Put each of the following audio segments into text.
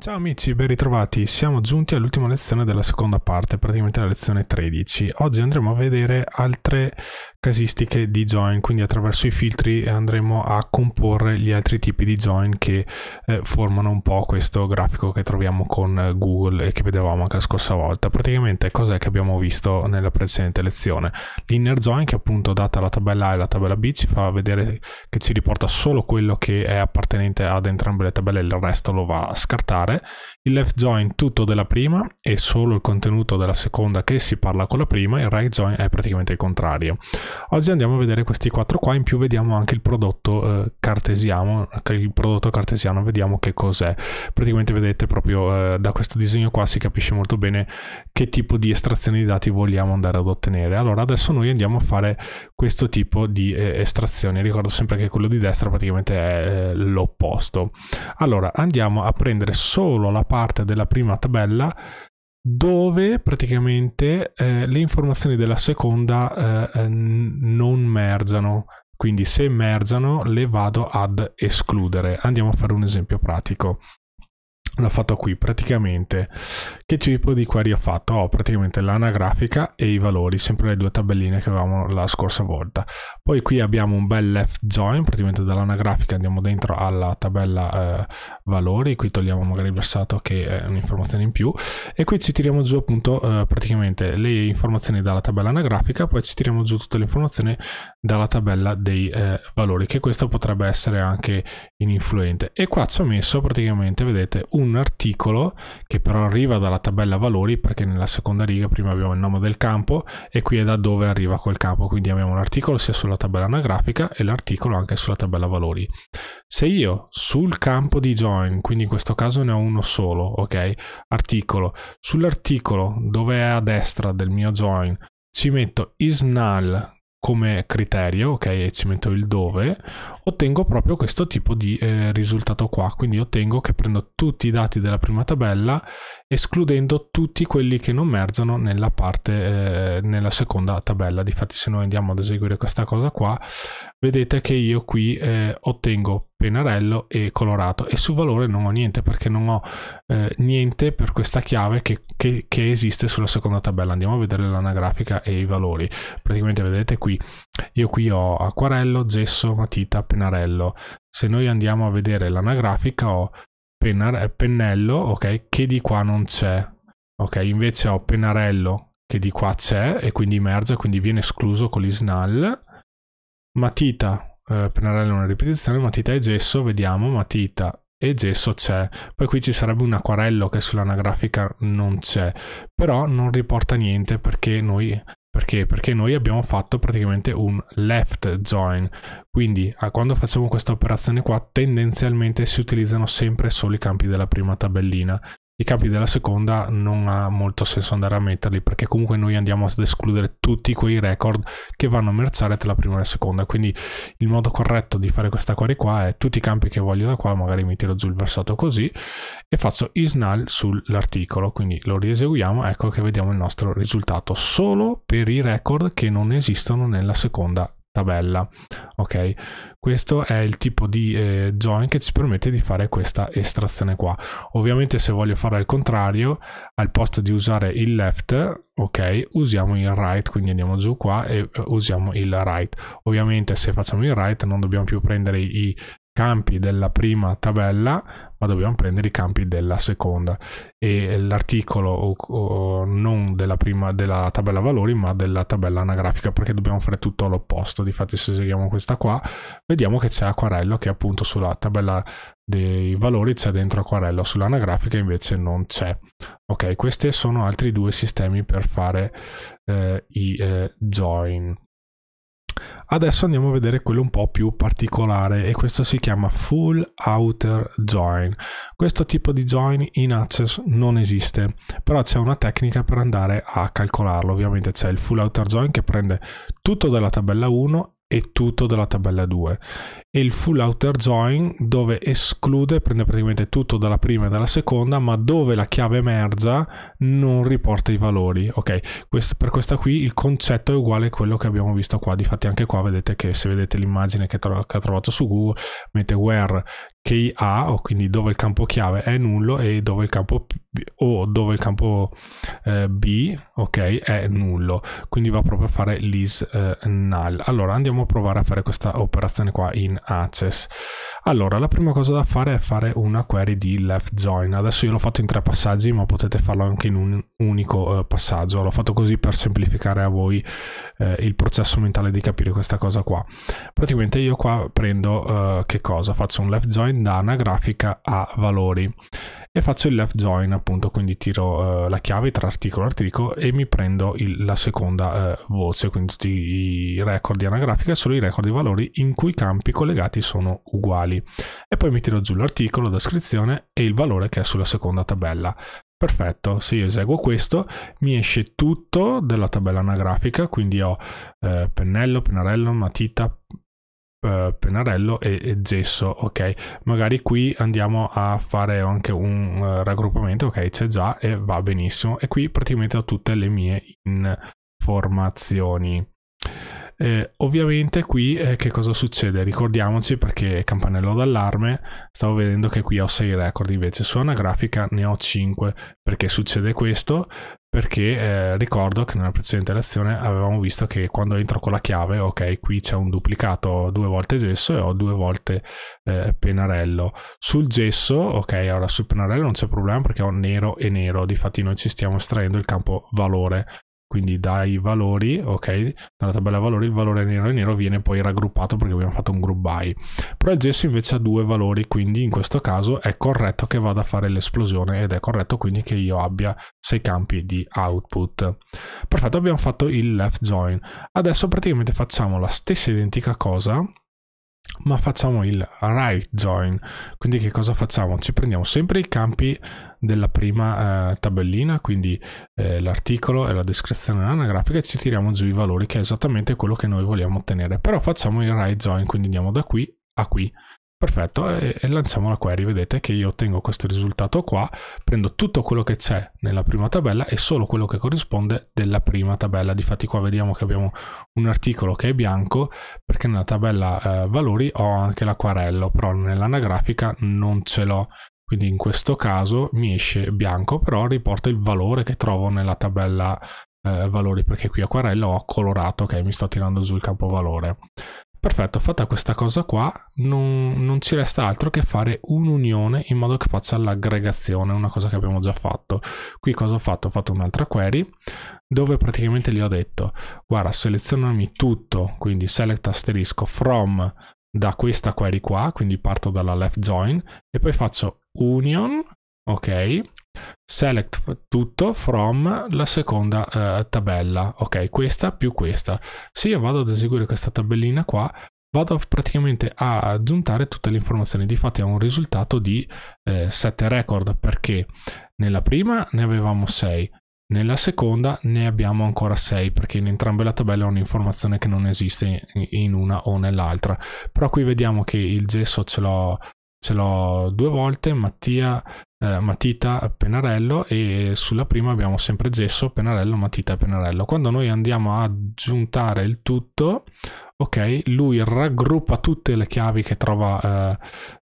Ciao amici, ben ritrovati. Siamo giunti all'ultima lezione della seconda parte, praticamente la lezione 13. Oggi andremo a vedere altre casistiche di join, quindi attraverso i filtri andremo a comporre gli altri tipi di join che eh, formano un po' questo grafico che troviamo con eh, Google e che vedevamo anche la scorsa volta. Praticamente cos'è che abbiamo visto nella precedente lezione? L'inner join che appunto data la tabella A e la tabella B ci fa vedere che ci riporta solo quello che è appartenente ad entrambe le tabelle, e il resto lo va a scartare. Il left join tutto della prima e solo il contenuto della seconda che si parla con la prima, il right join è praticamente il contrario. Oggi andiamo a vedere questi quattro qua, in più vediamo anche il prodotto eh, cartesiano, il prodotto cartesiano vediamo che cos'è. Praticamente vedete proprio eh, da questo disegno qua si capisce molto bene che tipo di estrazione di dati vogliamo andare ad ottenere. Allora adesso noi andiamo a fare questo tipo di eh, estrazione, ricordo sempre che quello di destra praticamente è eh, l'opposto. Allora andiamo a prendere solo la parte della prima tabella dove praticamente eh, le informazioni della seconda eh, non mergiano. Quindi se mergiano le vado ad escludere. Andiamo a fare un esempio pratico l'ho fatto qui praticamente che tipo di query ho fatto ho oh, praticamente l'anagrafica e i valori sempre le due tabelline che avevamo la scorsa volta poi qui abbiamo un bel left join praticamente dall'anagrafica andiamo dentro alla tabella eh, valori qui togliamo magari il versato che è un'informazione in più e qui ci tiriamo giù appunto eh, praticamente le informazioni dalla tabella anagrafica poi ci tiriamo giù tutte le informazioni dalla tabella dei eh, valori che questo potrebbe essere anche in influente e qua ci ho messo praticamente vedete un un articolo che però arriva dalla tabella valori perché nella seconda riga prima abbiamo il nome del campo e qui è da dove arriva quel campo, quindi abbiamo l'articolo sia sulla tabella anagrafica e l'articolo anche sulla tabella valori. Se io sul campo di join, quindi in questo caso ne ho uno solo, ok? Articolo, sull'articolo dove è a destra del mio join ci metto is null come criterio, ok, e ci metto il dove, ottengo proprio questo tipo di eh, risultato qua, quindi ottengo che prendo tutti i dati della prima tabella escludendo tutti quelli che non mergano nella parte, eh, nella seconda tabella, difatti se noi andiamo ad eseguire questa cosa qua, vedete che io qui eh, ottengo pennarello e colorato e sul valore non ho niente perché non ho eh, niente per questa chiave che, che, che, esiste sulla seconda tabella andiamo a vedere l'anagrafica e i valori praticamente vedete qui io qui ho acquarello, gesso, matita, pennarello se noi andiamo a vedere l'anagrafica ho eh, pennello ok che di qua non c'è ok invece ho pennarello che di qua c'è e quindi merge quindi viene escluso con gli l'isnall matita, eh, pennarello una ripetizione, matita e gesso, vediamo, matita e gesso c'è. Poi qui ci sarebbe un acquarello che sull'anagrafica non c'è, però non riporta niente perché noi perché? Perché noi abbiamo fatto praticamente un left join, quindi quando facciamo questa operazione qua tendenzialmente si utilizzano sempre solo i campi della prima tabellina, i campi della seconda non ha molto senso andare a metterli perché comunque noi andiamo ad escludere tutti quei record che vanno a merzare tra la prima e la seconda quindi il modo corretto di fare questa query qua è tutti i campi che voglio da qua magari mi tiro giù il versato così e faccio isNull sull'articolo quindi lo rieseguiamo ecco che vediamo il nostro risultato solo per i record che non esistono nella seconda tabella. Ok, questo è il tipo di eh, join che ci permette di fare questa estrazione qua. Ovviamente se voglio fare al contrario, al posto di usare il left, ok, usiamo il right, quindi andiamo giù qua e eh, usiamo il right. Ovviamente se facciamo il right non dobbiamo più prendere i campi della prima tabella, ma dobbiamo prendere i campi della seconda. E l'articolo o, o, non della, prima, della tabella valori, ma della tabella anagrafica, perché dobbiamo fare tutto l'opposto. Difatti, se eseguiamo questa qua, vediamo che c'è acquarello che appunto sulla tabella dei valori c'è dentro acquarello, sull'anagrafica invece non c'è. Ok, questi sono altri due sistemi per fare eh, i eh, join. Adesso andiamo a vedere quello un po' più particolare e questo si chiama Full Outer Join. Questo tipo di join in Access non esiste, però c'è una tecnica per andare a calcolarlo. Ovviamente c'è il Full Outer Join che prende tutto dalla tabella 1 e tutto della tabella 2 e il full outer join dove esclude prende praticamente tutto dalla prima e dalla seconda ma dove la chiave emerge non riporta i valori ok Questo, per questa qui il concetto è uguale a quello che abbiamo visto qua difatti anche qua vedete che se vedete l'immagine che, che ho trovato su google mette where che A, o quindi dove il campo chiave è nullo e dove il campo B, o dove il campo eh, B, ok, è nullo. Quindi va proprio a fare l'is eh, null. Allora andiamo a provare a fare questa operazione qua in access. Allora, la prima cosa da fare è fare una query di left join. Adesso io l'ho fatto in tre passaggi, ma potete farlo anche in un unico eh, passaggio. L'ho fatto così per semplificare a voi eh, il processo mentale di capire questa cosa qua. Praticamente io qua prendo eh, che cosa? Faccio un left join join da anagrafica a valori e faccio il left join appunto quindi tiro eh, la chiave tra articolo e articolo e mi prendo il, la seconda eh, voce quindi tutti i record di anagrafica e solo i record di valori in cui i campi collegati sono uguali e poi mi tiro giù l'articolo, la descrizione e il valore che è sulla seconda tabella Perfetto, se io eseguo questo mi esce tutto della tabella anagrafica, quindi ho eh, pennello, pennarello, matita, eh, pennarello e, e, gesso, ok? Magari qui andiamo a fare anche un uh, raggruppamento, ok? C'è già e va benissimo. E qui praticamente ho tutte le mie informazioni. Eh, ovviamente qui eh, che cosa succede? Ricordiamoci perché campanello d'allarme, stavo vedendo che qui ho 6 record, invece su una grafica ne ho 5. Perché succede questo? Perché eh, ricordo che nella precedente lezione avevamo visto che quando entro con la chiave, ok, qui c'è un duplicato due volte gesso e ho due volte eh, pennarello. Sul gesso, ok, ora sul pennarello non c'è problema perché ho nero e nero, difatti noi ci stiamo estraendo il campo valore quindi dai valori, ok, nella tabella valori il valore nero e nero viene poi raggruppato perché abbiamo fatto un group by. Però il gesso invece ha due valori, quindi in questo caso è corretto che vada a fare l'esplosione ed è corretto quindi che io abbia sei campi di output. Perfetto, abbiamo fatto il left join. Adesso praticamente facciamo la stessa identica cosa ma facciamo il right join. Quindi che cosa facciamo? Ci prendiamo sempre i campi della prima eh, tabellina, quindi eh, l'articolo e la descrizione anagrafica e ci tiriamo giù i valori che è esattamente quello che noi vogliamo ottenere. Però facciamo il right join, quindi andiamo da qui a qui perfetto, e, e, lanciamo la query. Vedete che io ottengo questo risultato qua, prendo tutto quello che c'è nella prima tabella e solo quello che corrisponde della prima tabella. Difatti qua vediamo che abbiamo un articolo che è bianco, perché nella tabella eh, valori ho anche l'acquarello, però nell'anagrafica non ce l'ho. Quindi in questo caso mi esce bianco, però riporta il valore che trovo nella tabella eh, valori, perché qui acquarello ho colorato, ok, mi sto tirando giù il campo valore. Perfetto, fatta questa cosa qua, non, non ci resta altro che fare un'unione in modo che faccia l'aggregazione, una cosa che abbiamo già fatto. Qui cosa ho fatto? Ho fatto un'altra query dove praticamente gli ho detto, guarda, selezionami tutto, quindi select asterisco from da questa query qua, quindi parto dalla left join e poi faccio union, ok, select tutto from la seconda eh, tabella ok questa più questa se io vado ad eseguire questa tabellina qua vado praticamente a aggiuntare tutte le informazioni di fatto è un risultato di eh, 7 record perché nella prima ne avevamo 6 nella seconda ne abbiamo ancora 6 perché in entrambe le tabelle ho un'informazione che non esiste in una o nell'altra. Però qui vediamo che il gesso ce l'ho ce l'ho due volte Mattia, eh, Matita Penarello e sulla prima abbiamo sempre Gesso Penarello Matita Penarello quando noi andiamo a aggiuntare il tutto ok lui raggruppa tutte le chiavi che trova eh,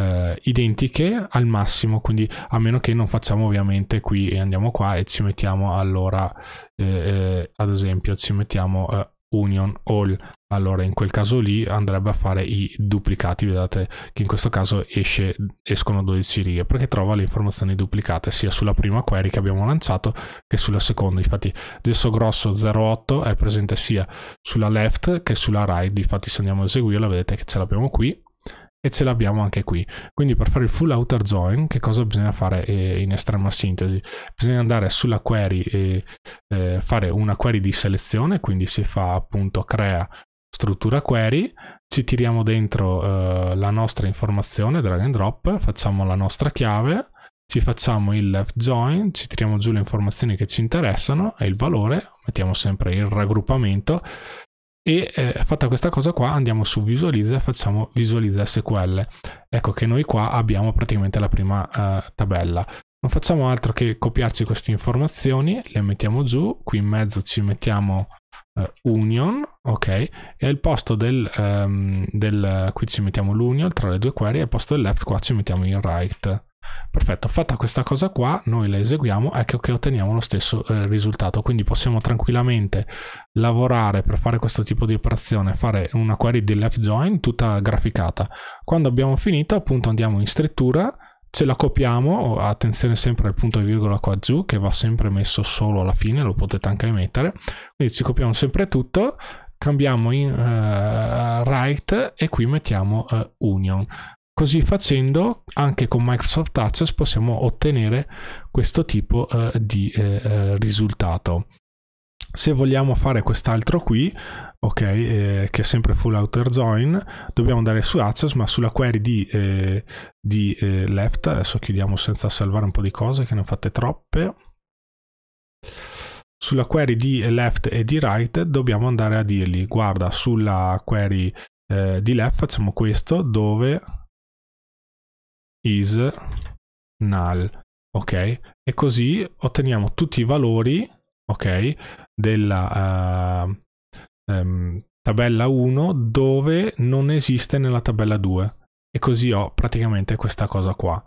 eh, identiche al massimo quindi a meno che non facciamo ovviamente qui e andiamo qua e ci mettiamo allora eh, eh, ad esempio ci mettiamo eh, union all allora in quel caso lì andrebbe a fare i duplicati vedete che in questo caso esce, escono 12 righe perché trova le informazioni duplicate sia sulla prima query che abbiamo lanciato che sulla seconda infatti gesso grosso 08 è presente sia sulla left che sulla right infatti se andiamo a eseguirla vedete che ce l'abbiamo qui e ce l'abbiamo anche qui. Quindi per fare il full outer join che cosa bisogna fare eh, in estrema sintesi? Bisogna andare sulla query e eh, fare una query di selezione, quindi si fa appunto crea struttura query, ci tiriamo dentro eh, la nostra informazione drag and drop, facciamo la nostra chiave, ci facciamo il left join, ci tiriamo giù le informazioni che ci interessano e il valore, mettiamo sempre il raggruppamento e eh, fatta questa cosa qua andiamo su visualizza e facciamo visualizza SQL. Ecco che noi qua abbiamo praticamente la prima eh, tabella. Non facciamo altro che copiarci queste informazioni, le mettiamo giù, qui in mezzo ci mettiamo eh, union, ok, e al posto del, ehm, del qui ci mettiamo l'union tra le due query, e al posto del left qua ci mettiamo il right. Perfetto, fatta questa cosa qua, noi la eseguiamo, ecco che otteniamo lo stesso eh, risultato, quindi possiamo tranquillamente lavorare per fare questo tipo di operazione, fare una query di left join tutta graficata. Quando abbiamo finito appunto andiamo in strittura, ce la copiamo, attenzione sempre al punto e virgola qua giù che va sempre messo solo alla fine, lo potete anche mettere, quindi ci copiamo sempre tutto cambiamo in uh, right e qui mettiamo uh, union Così facendo, anche con Microsoft Access possiamo ottenere questo tipo eh, di eh, eh, risultato. Se vogliamo fare quest'altro qui, ok, eh, che è sempre full outer join, dobbiamo andare su access, ma sulla query di, eh, di eh, left, adesso chiudiamo senza salvare un po' di cose che ne ho fatte troppe. Sulla query di left e di right dobbiamo andare a dirgli, guarda, sulla query di left facciamo questo, dove is null, ok? E così otteniamo tutti i valori, ok, della uh, um, tabella 1 dove non esiste nella tabella 2. E così ho praticamente questa cosa qua.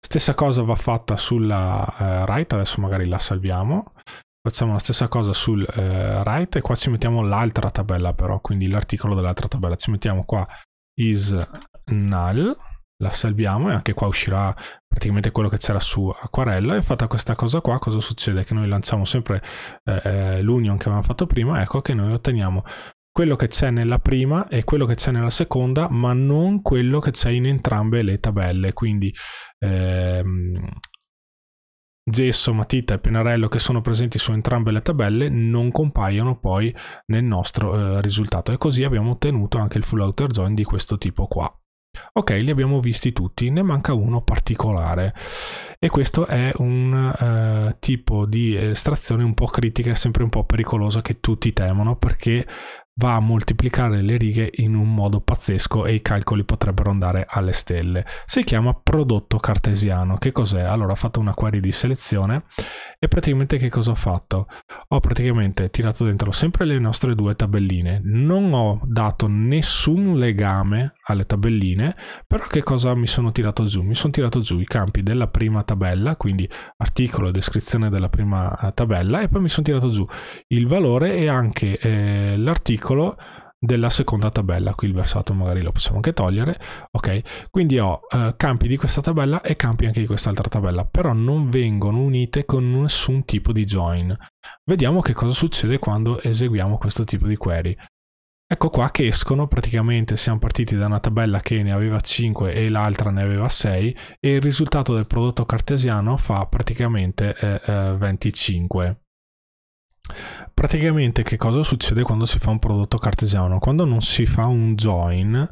Stessa cosa va fatta sulla uh, right, adesso magari la salviamo. Facciamo la stessa cosa sul uh, right e qua ci mettiamo l'altra tabella però, quindi l'articolo dell'altra tabella. Ci mettiamo qua is null la salviamo e anche qua uscirà praticamente quello che c'era su acquarella e fatta questa cosa qua cosa succede? Che noi lanciamo sempre eh, eh, l'union che avevamo fatto prima ecco che noi otteniamo quello che c'è nella prima e quello che c'è nella seconda, ma non quello che c'è in entrambe le tabelle. Quindi ehm, gesso, matita e pennarello che sono presenti su entrambe le tabelle non compaiono poi nel nostro eh, risultato. E così abbiamo ottenuto anche il full outer join di questo tipo qua. Ok, li abbiamo visti tutti, ne manca uno particolare e questo è un uh, tipo di estrazione un po' critica e sempre un po' pericolosa che tutti temono perché va a moltiplicare le righe in un modo pazzesco e i calcoli potrebbero andare alle stelle. Si chiama prodotto cartesiano. Che cos'è? Allora ho fatto una query di selezione e praticamente che cosa ho fatto? Ho praticamente tirato dentro sempre le nostre due tabelline. Non ho dato nessun legame alle tabelline, però che cosa mi sono tirato giù? Mi sono tirato giù i campi della prima tabella, quindi articolo e descrizione della prima eh, tabella e poi mi sono tirato giù il valore e anche eh, l'articolo piccolo della seconda tabella, qui il versato magari lo possiamo anche togliere, ok? Quindi ho eh, campi di questa tabella e campi anche di quest'altra tabella, però non vengono unite con nessun tipo di join. Vediamo che cosa succede quando eseguiamo questo tipo di query. Ecco qua che escono praticamente, siamo partiti da una tabella che ne aveva 5 e l'altra ne aveva 6 e il risultato del prodotto cartesiano fa praticamente eh, eh, 25 praticamente che cosa succede quando si fa un prodotto cartesiano? Quando non si fa un join,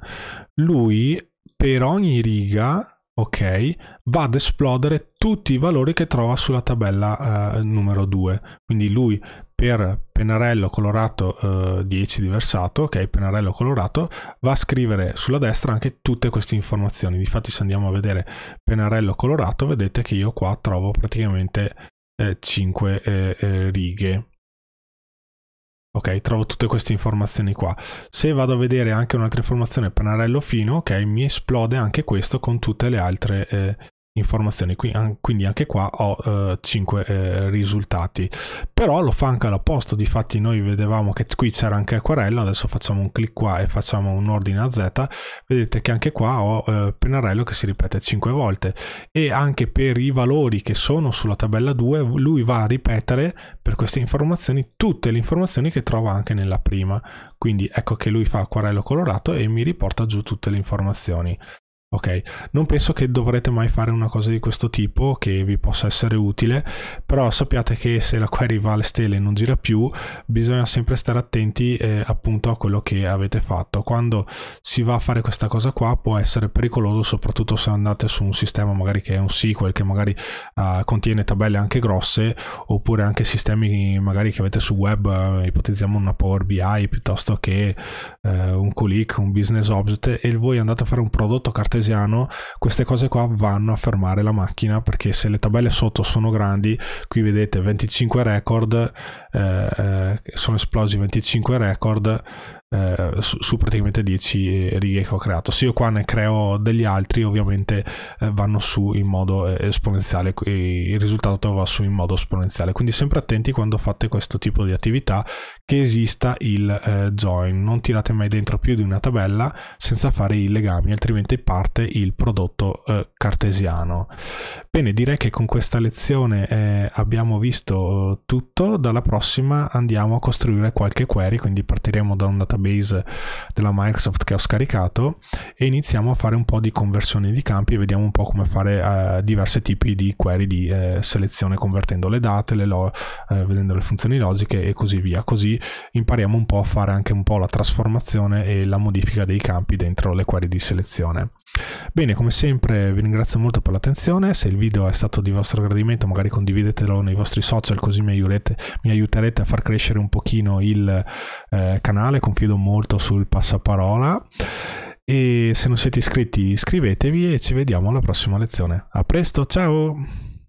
lui per ogni riga ok, va ad esplodere tutti i valori che trova sulla tabella eh, numero 2. Quindi lui per pennarello colorato eh, 10 diversato, ok, pennarello colorato, va a scrivere sulla destra anche tutte queste informazioni. Difatti se andiamo a vedere pennarello colorato, vedete che io qua trovo praticamente eh, 5 eh, eh, righe ok, trovo tutte queste informazioni qua. Se vado a vedere anche un'altra informazione, pannarello fino, ok, mi esplode anche questo con tutte le altre eh, informazioni, quindi anche qua ho eh, 5 eh, risultati, però lo fa anche all'opposto, difatti noi vedevamo che qui c'era anche acquarello, adesso facciamo un clic qua e facciamo un ordine a Z, vedete che anche qua ho eh, pennarello che si ripete 5 volte e anche per i valori che sono sulla tabella 2 lui va a ripetere per queste informazioni tutte le informazioni che trova anche nella prima, quindi ecco che lui fa acquarello colorato e mi riporta giù tutte le informazioni. Ok, non penso che dovrete mai fare una cosa di questo tipo che vi possa essere utile, però sappiate che se la query va alle stelle e non gira più, bisogna sempre stare attenti eh, appunto a quello che avete fatto. Quando si va a fare questa cosa qua può essere pericoloso, soprattutto se andate su un sistema magari che è un SQL, che magari eh, contiene tabelle anche grosse, oppure anche sistemi magari che avete su web, eh, ipotizziamo una Power BI piuttosto che eh, un Qlik, un Business Object, e voi andate a fare un prodotto cartesiano cartesiano, queste cose qua vanno a fermare la macchina perché se le tabelle sotto sono grandi, qui vedete 25 record, eh, eh, sono esplosi 25 record, eh, su, su, praticamente 10 eh, righe che ho creato. Se io qua ne creo degli altri, ovviamente eh, vanno su in modo eh, esponenziale, il risultato va su in modo esponenziale. Quindi sempre attenti quando fate questo tipo di attività che esista il eh, join. Non tirate mai dentro più di una tabella senza fare i legami, altrimenti parte il prodotto eh, cartesiano. Bene, direi che con questa lezione abbiamo visto tutto. Dalla prossima andiamo a costruire qualche query, quindi partiremo da una tabella database della Microsoft che ho scaricato e iniziamo a fare un po' di conversione di campi e vediamo un po' come fare eh, diversi tipi di query di eh, selezione convertendo le date, le eh, vedendo le funzioni logiche e così via. Così impariamo un po' a fare anche un po' la trasformazione e la modifica dei campi dentro le query di selezione. Bene, come sempre vi ringrazio molto per l'attenzione, se il video è stato di vostro gradimento magari condividetelo nei vostri social così mi, aiuterete, mi aiuterete a far crescere un pochino il eh, canale con chiedo molto sul passaparola e se non siete iscritti iscrivetevi e ci vediamo alla prossima lezione. A presto, ciao!